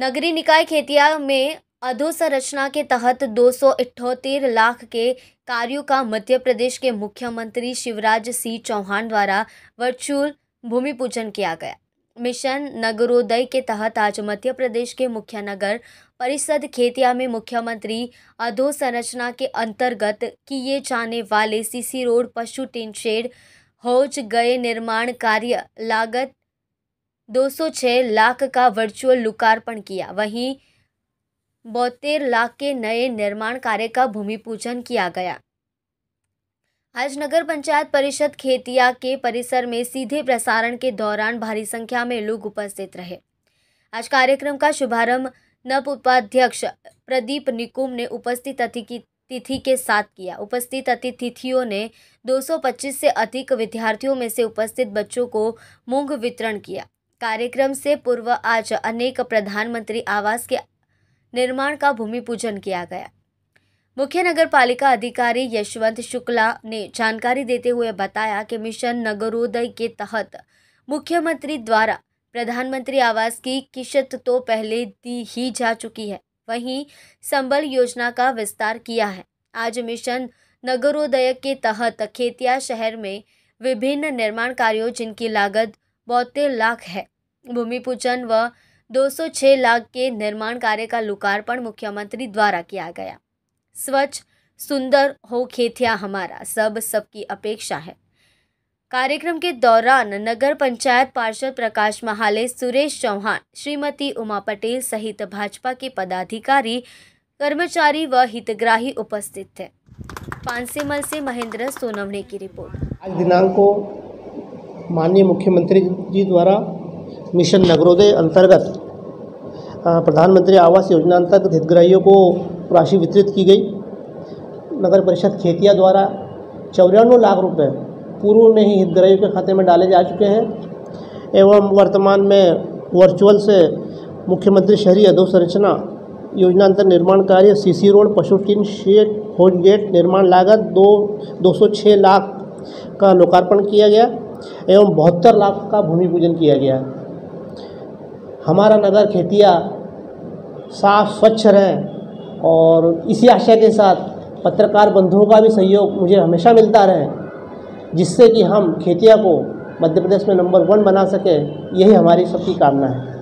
नगरीय निकाय खेतिया में अधोसंरचना के तहत दो लाख के कार्यों का मध्य प्रदेश के मुख्यमंत्री शिवराज सिंह चौहान द्वारा वर्चुअल भूमि पूजन किया गया मिशन नगरोदय के तहत आज मध्य प्रदेश के मुख्य नगर परिषद खेतिया में मुख्यमंत्री अधोसंरचना के अंतर्गत किए जाने वाले सीसी रोड पशु टिनशेड़ शेड होज गए निर्माण कार्य लागत 206 लाख का वर्चुअल लोकार्पण किया वहीं बहत्तर लाख के नए निर्माण कार्य का भूमि पूजन किया गया आज नगर पंचायत परिषद खेतिया के परिसर में सीधे प्रसारण के दौरान भारी संख्या में लोग उपस्थित रहे आज कार्यक्रम का शुभारंभ नप उपाध्यक्ष प्रदीप निकुम ने उपस्थित अतिथि तिथि के साथ किया उपस्थित अतिथियों ने 225 से अधिक विद्यार्थियों में से उपस्थित बच्चों को मूंग वितरण किया कार्यक्रम से पूर्व आज अनेक प्रधानमंत्री आवास के निर्माण का भूमि पूजन किया गया मुख्य नगर पालिका अधिकारी यशवंत शुक्ला ने जानकारी देते हुए बताया कि मिशन नगरोदय के तहत मुख्यमंत्री द्वारा प्रधानमंत्री आवास की किश्त तो पहले दी ही जा चुकी है वहीं संबल योजना का विस्तार किया है आज मिशन नगरोदय के तहत खेतिया शहर में विभिन्न निर्माण कार्यों जिनकी लागत बहत्तर लाख है भूमि पूजन व 206 लाख के निर्माण कार्य का लोकार्पण मुख्यमंत्री द्वारा किया गया स्वच्छ सुंदर हो खेतिया हमारा सब सबकी अपेक्षा है कार्यक्रम के दौरान नगर पंचायत पार्षद प्रकाश महाले सुरेश चौहान श्रीमती उमा पटेल सहित भाजपा के पदाधिकारी कर्मचारी व हितग्राही उपस्थित थे पानसेमल से महेंद्र सोनवने की रिपोर्ट आज दिनांक को माननीय मुख्यमंत्री जी द्वारा मिशन नगरोदय अंतर्गत प्रधानमंत्री आवास योजना अंतर्गत हितग्राहियों को राशि वितरित की गई नगर परिषद खेतिया द्वारा चौरानवे लाख रुपए पूर्व में ही हितग्राहियों के खाते में डाले जा चुके हैं एवं वर्तमान में वर्चुअल से मुख्यमंत्री शहरी अधोसंरचना योजना अंतर निर्माण कार्य सीसी रोड पशु टीन शेड होज गेट निर्माण लागत दो दो सौ छः लाख का लोकार्पण किया गया एवं बहत्तर लाख का भूमि पूजन किया गया हमारा नगर खेतिया साफ स्वच्छ रहें और इसी आशय के साथ पत्रकार बंधुओं का भी सहयोग मुझे हमेशा मिलता रहे जिससे कि हम खेतिया को मध्य प्रदेश में नंबर वन बना सकें यही हमारी सबकी कामना है